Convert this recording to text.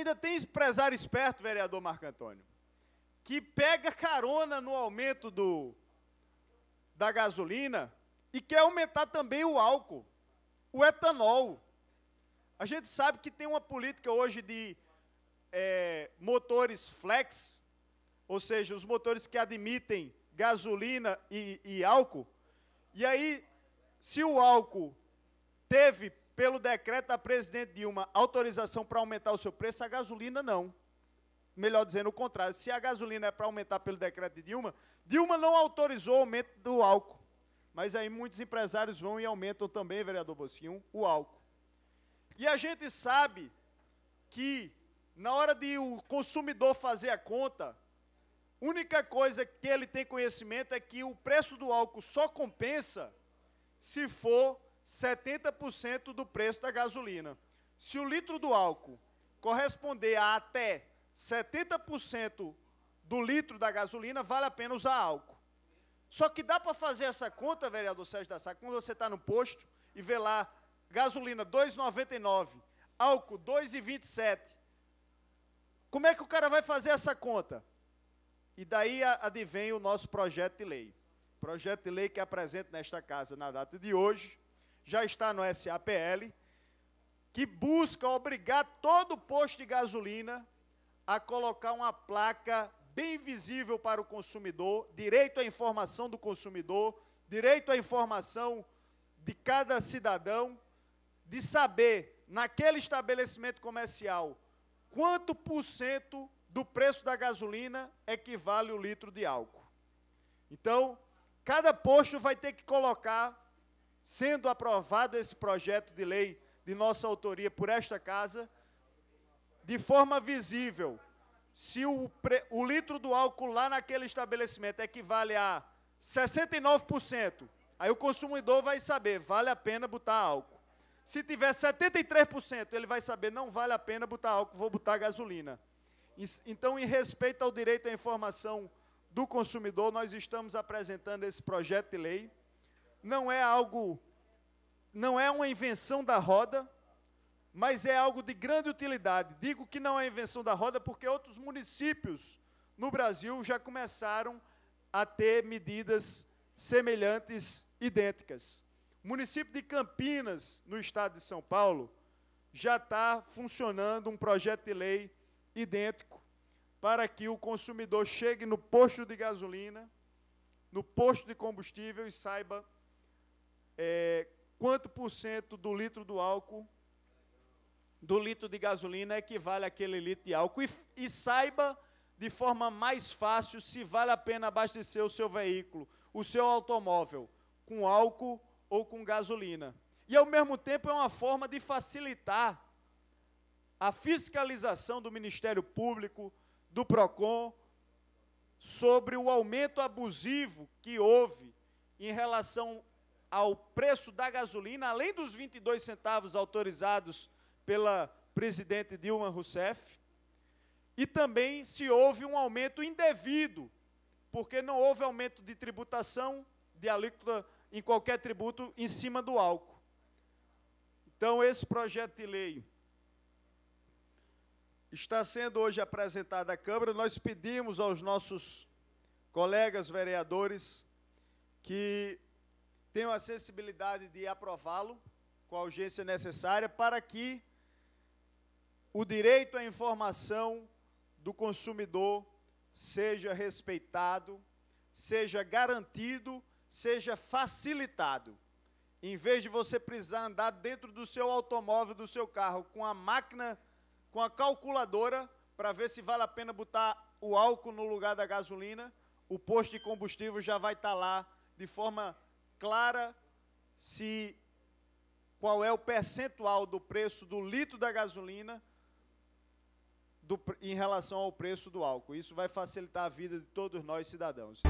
ainda tem empresário esperto, vereador Marco Antônio, que pega carona no aumento do, da gasolina e quer aumentar também o álcool, o etanol. A gente sabe que tem uma política hoje de é, motores flex, ou seja, os motores que admitem gasolina e, e álcool. E aí, se o álcool teve, pelo decreto da presidente Dilma, autorização para aumentar o seu preço, a gasolina não. Melhor dizendo, o contrário. Se a gasolina é para aumentar pelo decreto de Dilma, Dilma não autorizou o aumento do álcool. Mas aí muitos empresários vão e aumentam também, vereador Bosquinho, o álcool. E a gente sabe que, na hora de o consumidor fazer a conta, única coisa que ele tem conhecimento é que o preço do álcool só compensa se for 70% do preço da gasolina. Se o litro do álcool corresponder a até 70% do litro da gasolina, vale a pena usar álcool. Só que dá para fazer essa conta, vereador Sérgio da Sá, quando você está no posto e vê lá gasolina 2,99, álcool 2,27. Como é que o cara vai fazer essa conta? E daí advém o nosso projeto de lei. Projeto de lei que apresento nesta casa na data de hoje, já está no SAPL, que busca obrigar todo posto de gasolina a colocar uma placa bem visível para o consumidor, direito à informação do consumidor, direito à informação de cada cidadão, de saber naquele estabelecimento comercial quanto por cento do preço da gasolina equivale o litro de álcool. Então, cada posto vai ter que colocar sendo aprovado esse projeto de lei de nossa autoria por esta casa, de forma visível, se o, pre, o litro do álcool lá naquele estabelecimento equivale a 69%, aí o consumidor vai saber, vale a pena botar álcool. Se tiver 73%, ele vai saber, não vale a pena botar álcool, vou botar gasolina. Então, em respeito ao direito à informação do consumidor, nós estamos apresentando esse projeto de lei não é algo, não é uma invenção da roda, mas é algo de grande utilidade. Digo que não é invenção da roda porque outros municípios no Brasil já começaram a ter medidas semelhantes, idênticas. O município de Campinas, no estado de São Paulo, já está funcionando um projeto de lei idêntico para que o consumidor chegue no posto de gasolina, no posto de combustível e saiba é, quanto por cento do litro do álcool, do litro de gasolina, equivale àquele litro de álcool. E, e saiba de forma mais fácil se vale a pena abastecer o seu veículo, o seu automóvel, com álcool ou com gasolina. E ao mesmo tempo é uma forma de facilitar a fiscalização do Ministério Público, do PROCON, sobre o aumento abusivo que houve em relação ao preço da gasolina, além dos 22 centavos autorizados pela presidente Dilma Rousseff, e também se houve um aumento indevido, porque não houve aumento de tributação de alíquota em qualquer tributo em cima do álcool. Então, esse projeto de lei está sendo hoje apresentado à Câmara. Nós pedimos aos nossos colegas vereadores que tenham a sensibilidade de aprová-lo com a urgência necessária para que o direito à informação do consumidor seja respeitado, seja garantido, seja facilitado. Em vez de você precisar andar dentro do seu automóvel, do seu carro, com a máquina, com a calculadora, para ver se vale a pena botar o álcool no lugar da gasolina, o posto de combustível já vai estar lá de forma clara se qual é o percentual do preço do litro da gasolina do, em relação ao preço do álcool. Isso vai facilitar a vida de todos nós cidadãos.